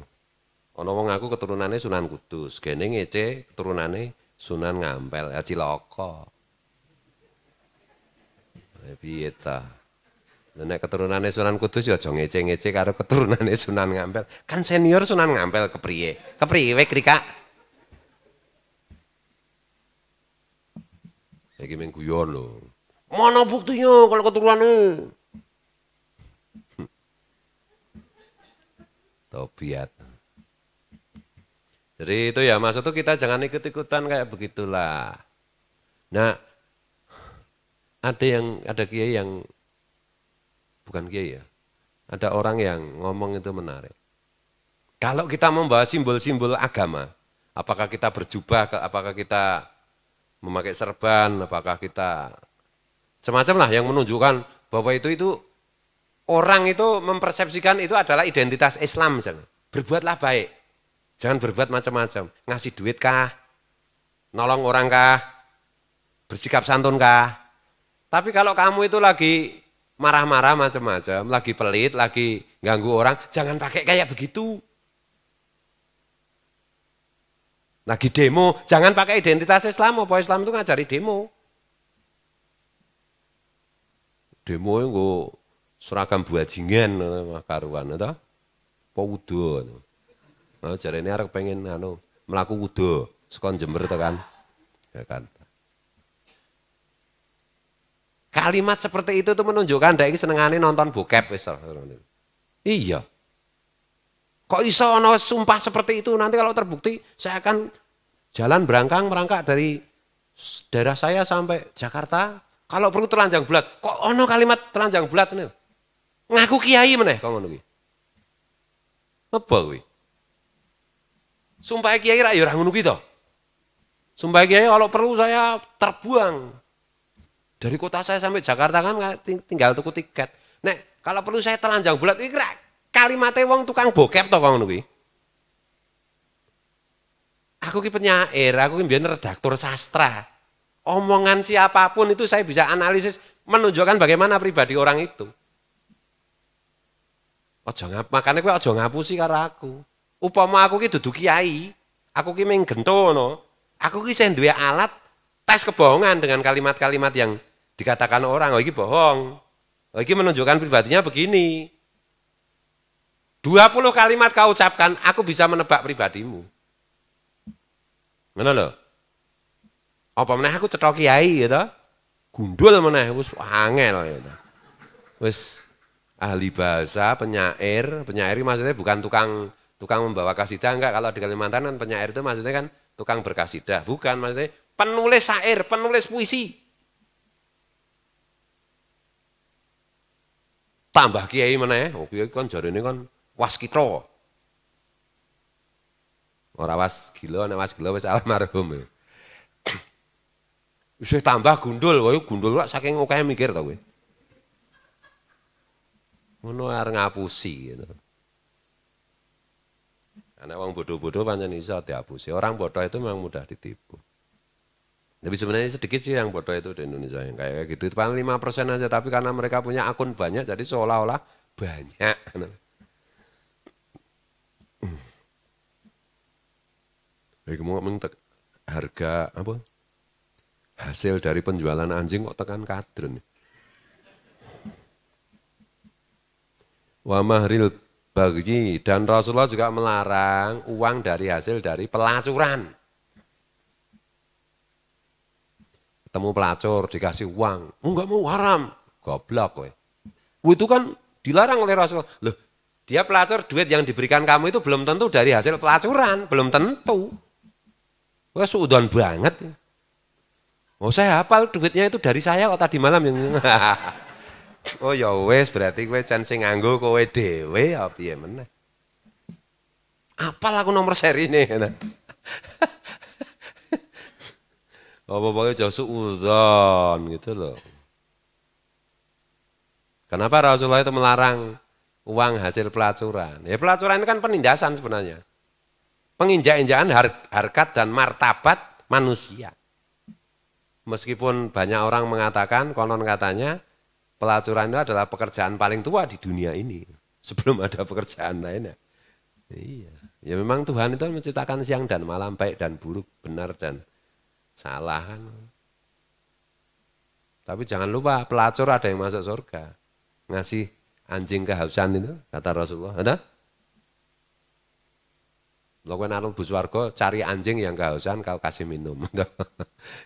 Ana wong aku keturunane Sunan Kudus, gene ngece keturunane Sunan Ngampel, ya cilaka. Eh, piye ta? Nek keturunane Sunan Kudus ya aja ngece-ngece karo keturunane Sunan Ngampel. Kan senior Sunan Ngampel kepriye? Kepriye krika? Iki mengguyon lho. Mana buktinya kalau keturunane? tobiat. Jadi itu ya maksud tuh kita jangan ikut-ikutan kayak begitulah. Nah, ada yang ada kiai yang bukan kiai ya. Ada orang yang ngomong itu menarik. Kalau kita membahas simbol-simbol agama, apakah kita berjubah, apakah kita memakai serban, apakah kita semacam lah yang menunjukkan bahwa itu itu Orang itu mempersepsikan itu adalah identitas Islam. jangan Berbuatlah baik. Jangan berbuat macam-macam. Ngasih duit kah? Nolong orang kah? Bersikap santun kah? Tapi kalau kamu itu lagi marah-marah macam-macam, lagi pelit, lagi ganggu orang, jangan pakai kayak begitu. Lagi demo, jangan pakai identitas Islam, apa Islam itu ngajari demo. Demo yang gue seragam buajingan karuan itu apa wudo nah, jari ini orang pengen anu melaku wudhu sekon jember itu kan ya kan kalimat seperti itu tuh menunjukkan dari ini senengane nonton bokep besar iya kok iso ono sumpah seperti itu nanti kalau terbukti saya akan jalan berangkang merangkak dari daerah saya sampai Jakarta kalau perlu telanjang bulat kok ono kalimat telanjang bulat nih Ngaku kiai meneh kau ngono kuwi. Apa kuwi? Sumpah kiai ra ya ora ngono kuwi to. Sumpah kiai kalau perlu saya terbuang. Dari kota saya sampai Jakarta kan tinggal tuku tiket. Nek kalau perlu saya telanjang bulat iki kalimatnya wong tukang bokep to kau ngono Aku ki penyair, aku ki biyen redaktur sastra. Omongan siapapun itu saya bisa analisis menunjukkan bagaimana pribadi orang itu. Aja ngap, makane kowe aja ngapusi karo aku. Upama aku gitu dudu kiai, aku ki ming gentono. Aku ki sing duwe alat tes kebohongan dengan kalimat-kalimat yang dikatakan orang, oh iki bohong. Oh iki menunjukkan pribadinya begini. 20 kalimat kau ucapkan, aku bisa menebak pribadimu. Mana loh? Apa meneh aku cetok kiai gitu. Gundul meneh wis angel gitu. Ya wes ahli bahasa, penyair. Penyair maksudnya bukan tukang tukang membawa kasidah enggak. Kalau di Kalimantan kan penyair itu maksudnya kan tukang berkasidah. Bukan maksudnya penulis syair, penulis puisi. Tambah kiai mana ya? Oh, kiai kan jari ini kan waskito. Ora was gila, nek was gila wis almarhum. Wis tambah gundul, wae gundul kok saking oke mikir to kowe ngono arep ngapusi gitu. Karena orang bodoh-bodoh panjang bisa dihapusi. Orang bodoh itu memang mudah ditipu. Tapi sebenarnya sedikit sih yang bodoh itu di Indonesia yang kayak gitu. Itu paling 5 persen aja, tapi karena mereka punya akun banyak, jadi seolah-olah banyak. Baik, eh, mau ngomong harga apa? Hasil dari penjualan anjing kok tekan kadrun. wa mahril bagi dan Rasulullah juga melarang uang dari hasil dari pelacuran. Temu pelacur dikasih uang, enggak mau haram, goblok kowe. Itu kan dilarang oleh Rasul. Loh, dia pelacur duit yang diberikan kamu itu belum tentu dari hasil pelacuran, belum tentu. Wah, suudon banget. Oh, saya hafal duitnya itu dari saya kok tadi malam yang Oh ya wes berarti gue can anggo nganggo kowe apa ya mana? Apalah aku nomor seri ini. Apa pakai jauh suudon gitu loh. Kenapa Rasulullah itu melarang uang hasil pelacuran? Ya pelacuran itu kan penindasan sebenarnya. Penginjak-injakan har harkat dan martabat manusia. Meskipun banyak orang mengatakan, konon katanya, Pelacuran itu adalah pekerjaan paling tua di dunia ini. Sebelum ada pekerjaan lainnya. Iya. Ya memang Tuhan itu menciptakan siang dan malam, baik dan buruk, benar dan salah. Kan. Tapi jangan lupa pelacur ada yang masuk surga. Ngasih anjing kehausan itu, kata Rasulullah. Ada? Lakukan arul buswargo, cari anjing yang kehausan, kau kasih minum.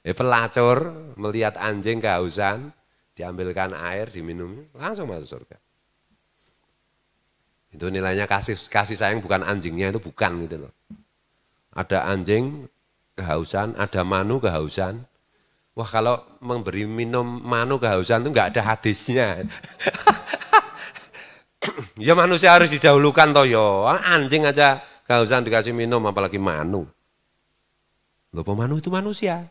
eh pelacur melihat anjing kehausan, diambilkan air, diminum, langsung masuk surga. Itu nilainya kasih kasih sayang bukan anjingnya itu bukan gitu loh. Ada anjing kehausan, ada manu kehausan. Wah kalau memberi minum manu kehausan itu nggak ada hadisnya. ya manusia harus didahulukan toh yo. Ya. Ah, anjing aja kehausan dikasih minum apalagi manu. lo pemanu itu manusia.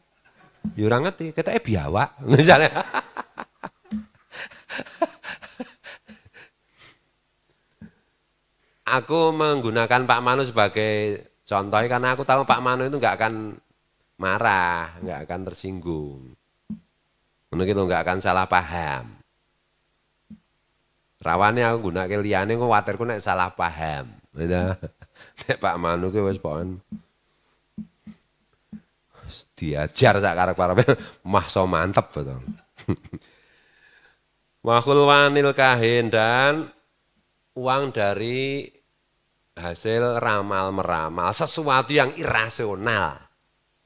Ya orang ngerti, kita eh biawak misalnya. aku menggunakan Pak Manu sebagai contoh karena aku tahu Pak Manu itu nggak akan marah, nggak akan tersinggung. menurut itu nggak akan salah paham. Rawannya aku ke liane, kok khawatir aku salah paham. Gitu. Nek Pak Manu ki wis pohon. diajar sak para mah so mantep betul. Wakul wanil kahin dan uang dari hasil ramal-meramal, sesuatu yang irasional.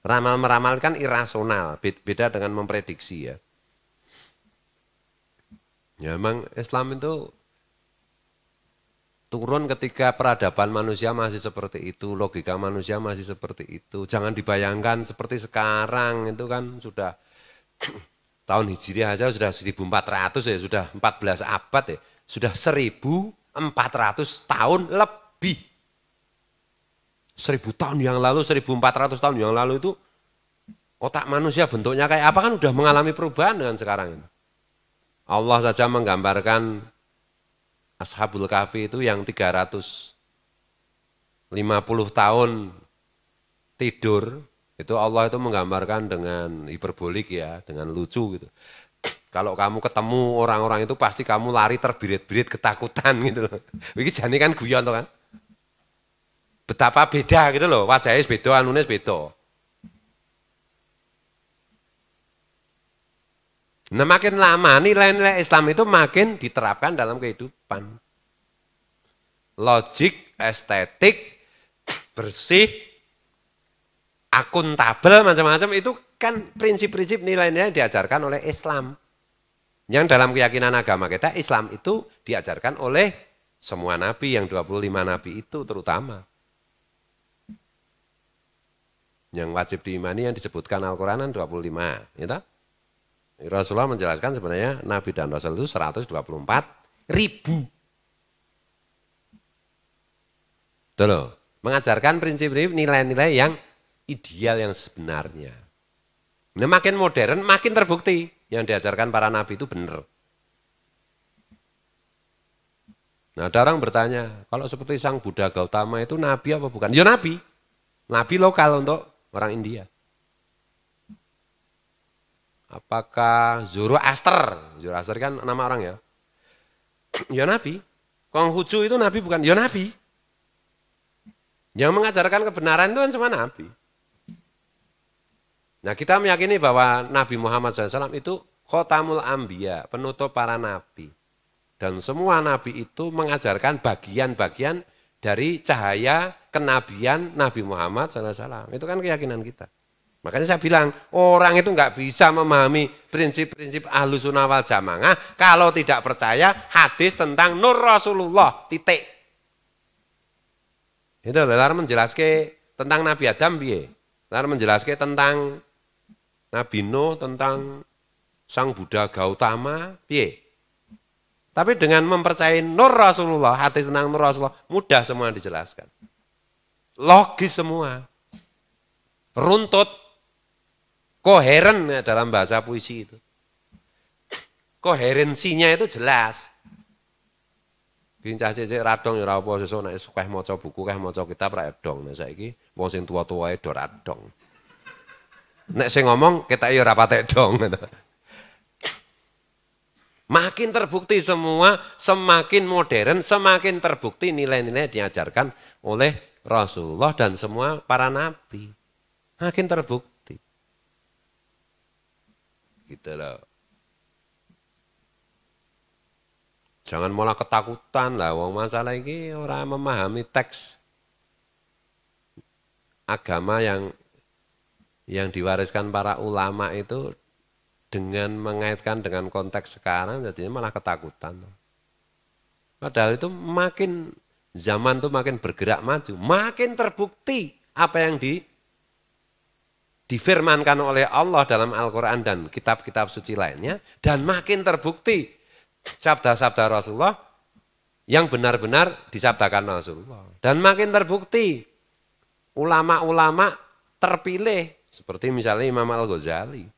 Ramal-meramal kan irasional, beda dengan memprediksi ya. Ya memang Islam itu turun ketika peradaban manusia masih seperti itu, logika manusia masih seperti itu. Jangan dibayangkan seperti sekarang itu kan sudah tahun Hijriah aja sudah 1400 ya, sudah 14 abad ya, sudah 1400 tahun lebih Nabi. Seribu tahun yang lalu, seribu empat ratus tahun yang lalu itu otak manusia bentuknya kayak apa kan udah mengalami perubahan dengan sekarang ini. Allah saja menggambarkan Ashabul Kahfi itu yang 350 tahun tidur itu Allah itu menggambarkan dengan hiperbolik ya, dengan lucu gitu. Kalau kamu ketemu orang-orang itu pasti kamu lari terbirit-birit ketakutan gitu loh. Ini jani kan guyon tuh kan betapa beda gitu loh, wajahnya beda, anunya beda. Nah makin lama nilai-nilai Islam itu makin diterapkan dalam kehidupan. Logik, estetik, bersih, akuntabel macam-macam itu kan prinsip-prinsip nilai-nilai diajarkan oleh Islam. Yang dalam keyakinan agama kita Islam itu diajarkan oleh semua nabi yang 25 nabi itu terutama. Yang wajib diimani yang disebutkan Al-Quran 25. Ya Rasulullah menjelaskan sebenarnya Nabi dan Rasul itu 124 ribu. Tuh loh, mengajarkan prinsip-prinsip nilai-nilai yang ideal yang sebenarnya. Nah, makin modern, makin terbukti yang diajarkan para nabi itu benar. Nah, ada orang bertanya, kalau seperti sang Buddha Gautama itu nabi apa bukan? Ya nabi. Nabi lokal untuk orang India. Apakah Zoroaster? Zoroaster kan nama orang ya. Ya Nabi. Konghucu itu Nabi bukan? Ya Nabi. Yang mengajarkan kebenaran itu kan cuma Nabi. Nah kita meyakini bahwa Nabi Muhammad SAW itu khotamul ambiya, penutup para nabi. Dan semua nabi itu mengajarkan bagian-bagian dari cahaya kenabian Nabi Muhammad SAW. Itu kan keyakinan kita. Makanya saya bilang, orang itu nggak bisa memahami prinsip-prinsip ahlu sunnah wal jamaah kalau tidak percaya hadis tentang nur Rasulullah, titik. Itu adalah menjelaskan tentang Nabi Adam, biye. Lalu menjelaskan tentang Nabi Nuh, tentang Sang Buddha Gautama, piye? Tapi dengan mempercayai nur Rasulullah, hati senang nur Rasulullah, mudah semua dijelaskan. Logis semua. Runtut. Koheren ya dalam bahasa puisi itu. Koherensinya itu jelas. Bincah cek radong ya apa sesuk nek suka maca buku keh maca kitab ra edong. Nek saiki wong sing tua-tua tuwae do radong. Nek sing ngomong kita ya ra patek dong. Gitu. Makin terbukti semua, semakin modern, semakin terbukti nilai-nilai diajarkan oleh Rasulullah dan semua para nabi. Makin terbukti. Gitu loh. Jangan malah ketakutan lah, wong masalah ini orang memahami teks agama yang yang diwariskan para ulama itu dengan mengaitkan dengan konteks sekarang jadinya malah ketakutan. Padahal itu makin zaman tuh makin bergerak maju, makin terbukti apa yang di difirmankan oleh Allah dalam Al-Quran dan kitab-kitab suci lainnya, dan makin terbukti sabda-sabda Rasulullah yang benar-benar disabdakan Rasulullah. Dan makin terbukti ulama-ulama terpilih, seperti misalnya Imam Al-Ghazali,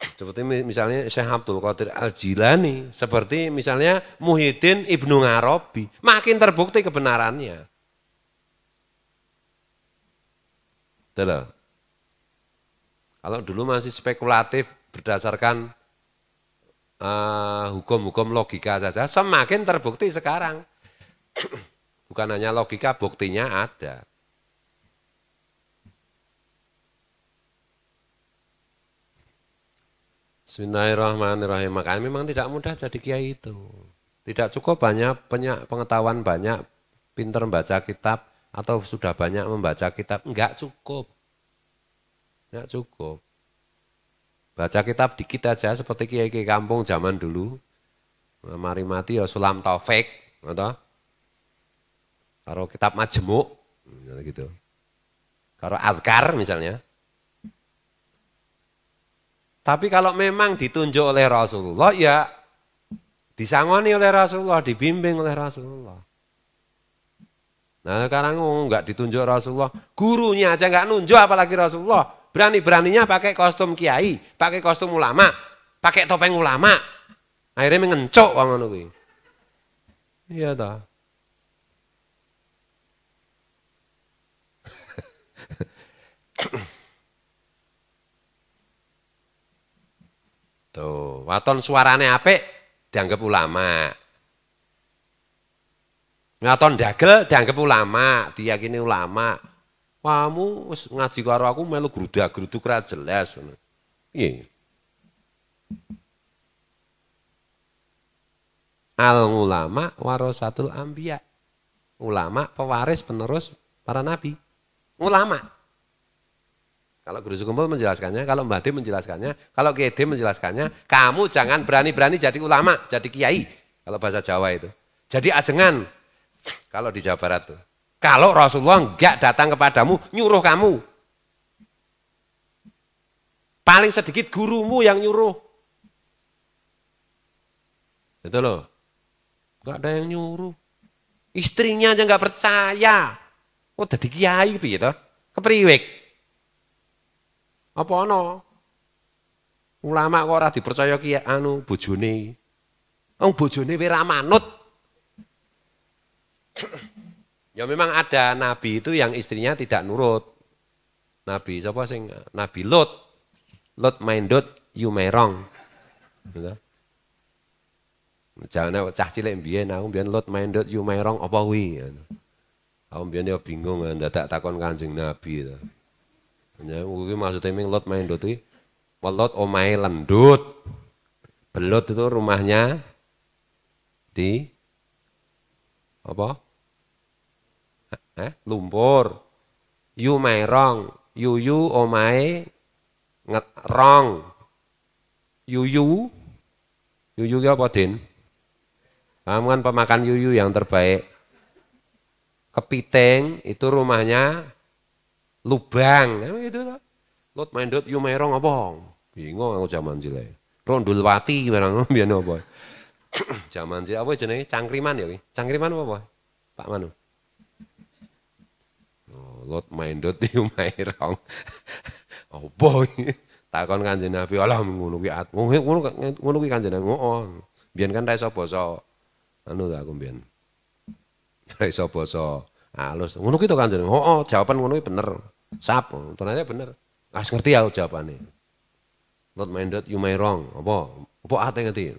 seperti misalnya Syekh Abdul Qadir Al-Jilani, seperti misalnya Muhyiddin Ibnu arabi makin terbukti kebenarannya. Dahlah. Kalau dulu masih spekulatif berdasarkan eh, hukum-hukum uh, logika saja, semakin terbukti sekarang. Bukan hanya logika, buktinya ada. Bismillahirrahmanirrahim. Makanya memang tidak mudah jadi kiai itu. Tidak cukup banyak, banyak pengetahuan banyak, pinter membaca kitab, atau sudah banyak membaca kitab. Enggak cukup. Enggak cukup. Baca kitab dikit aja seperti kiai-kiai kampung zaman dulu. Mari mati ya sulam taufik. Atau? Karo kitab majemuk. Gitu. Karo adkar misalnya. Tapi kalau memang ditunjuk oleh Rasulullah, ya disangoni oleh Rasulullah, dibimbing oleh Rasulullah. Nah sekarang enggak oh, nggak ditunjuk Rasulullah, gurunya aja nggak nunjuk apalagi Rasulullah. Berani-beraninya pakai kostum kiai, pakai kostum ulama, pakai topeng ulama. Akhirnya mengencok wong ngono Iya ta. Tuh, gitu. waton suarane apik dianggap ulama. Waton dagel dianggap ulama, diyakini ulama. Kamu ngaji karo aku melu gruda gruduk ra jelas. Piye? Al ulama warasatul anbiya. Ulama pewaris penerus para nabi. Ulama kalau Guru Sukumpo menjelaskannya, kalau Mbah D menjelaskannya, kalau Kiai menjelaskannya, kamu jangan berani-berani jadi ulama, jadi kiai. Kalau bahasa Jawa itu. Jadi ajengan. Kalau di Jawa Barat itu. Kalau Rasulullah enggak datang kepadamu, nyuruh kamu. Paling sedikit gurumu yang nyuruh. Itu loh. Enggak ada yang nyuruh. Istrinya aja enggak percaya. Oh, jadi kiai begitu. Kepriwek. Apa ana? Ulama kok ora dipercaya ki anu bojone. Wong bojone wis manut. Ya memang ada nabi itu yang istrinya tidak nurut. Nabi siapa sing Nabi Lot. Lot main dot you may Gitu. Jangan cah cilik mbiyen aku mbiyen Lot main dot you may wrong apa kuwi. Aku mbiyen ya bingung dadak takon kancing Nabi. Gitu. Ya, kuwi maksudnya Lot main doti. Walot omai lendut. Belut itu rumahnya di apa? Eh, lumpur. Yu mai rong. yu yu omai nget rong. yu yu yu apa, Din? Kamu kan pemakan yuyu yang terbaik. Kepiting itu rumahnya lubang, nah, gitu loh. Lot mendot yu merong apa? Bingung aku zaman cilik. Rondulwati barang biyen apa? zaman cilik apa jenenge cangkriman ya Cangkriman apa, apa? Pak Manu. Oh, lot mendot yu merong. Apa Takon Kanjeng Nabi, Allah ngono kuwi atmu. Ngono ngono kuwi Kanjeng Nabi. Oh, oh Biyen kan ra iso basa. Anu ta aku biyen. Ra iso basa halus. Ngono kuwi to Kanjeng. Heeh, oh, oh, jawaban ngono kuwi bener. Sapu, ternyata bener. As ngerti aku jawabannya. Not dot, you may wrong. Apa? Apa ate ngerti?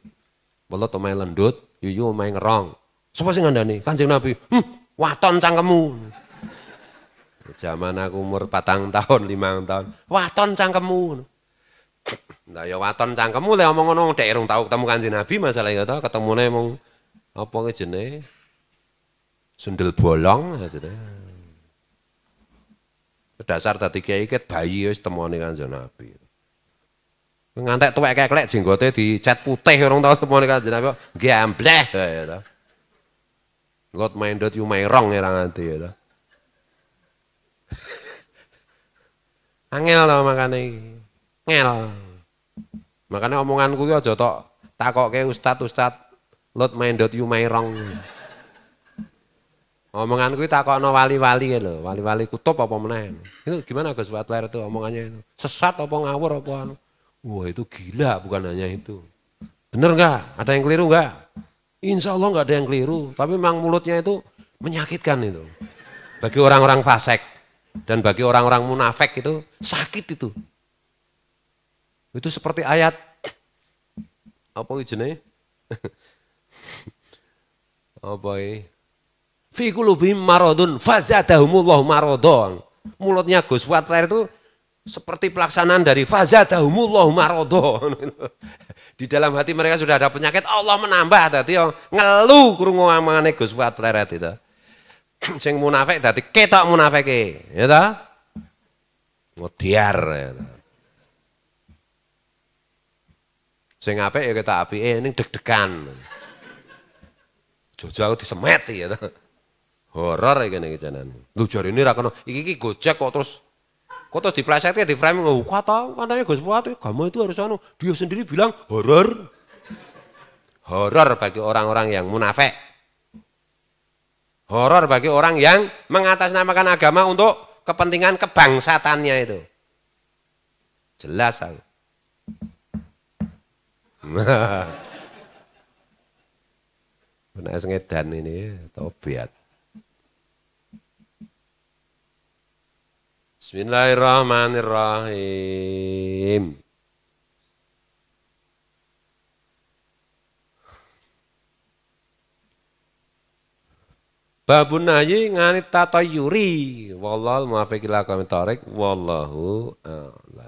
Bolot to my lendut, you you may wrong. Sapa sing ngandani? Kanjeng Nabi. Hm, waton cangkemmu. Zaman aku umur patang tahun, lima tahun. Waton cangkemmu. Nah ya waton cangkemmu le omong ngono dek irung tau ketemu Kanjeng Nabi masalah ya ketemu ketemune mung apa jenenge? Sundel bolong aja ya, Dasar tadi kiai ket bayi wis temoni kanjeng Nabi. Ngantek tuwek keklek jenggote dicat putih orang tau temoni kanjeng Nabi kok gambleh ya ta. Lot dot you may wrong ya nganti ya ta. Angel to makane iki. Ngel. Makane omonganku ki aja tok takoke ustad-ustad lot dot you may wrong omongan tak takokno wali-wali lho, wali-wali kutub apa meneh. Itu gimana Gus Watler itu omongannya itu? Sesat apa ngawur apa anu? Wah, itu gila bukan hanya itu. Bener enggak? Ada yang keliru enggak? Insya Allah enggak ada yang keliru, tapi memang mulutnya itu menyakitkan itu. Bagi orang-orang fasek dan bagi orang-orang munafik itu sakit itu. Itu seperti ayat apa jenenge? apa ini? Fi qulubihim maradun fazadahumullahu maradon. Mulutnya Gus Watler itu seperti pelaksanaan dari fazadahumullahu maradon. Di dalam hati mereka sudah ada penyakit, Allah menambah tadi yang ngelu krungu amane Gus Watler itu. Sing munafik dadi ketok munafike, ya ta? Ngodiar ya Sing apik ya kita apike ning deg-degan. Jojo aku disemet ya ta. Horor ya kene janan. Lu jari ini rakono, iki iki gocek kok terus kok terus ya di frame kok tau? katanya Gus Fuad kamu itu harus anu dia sendiri bilang horor. Horor bagi orang-orang yang munafik. Horor bagi orang yang mengatasnamakan agama untuk kepentingan kebangsatannya itu. Jelas aku. Nah, Benar sengedan ini, tobiat. Bismillahirrahmanirrahim. Babun nahyi ngani yuri. Wallahu muwaffiq ila wallahu a'lam.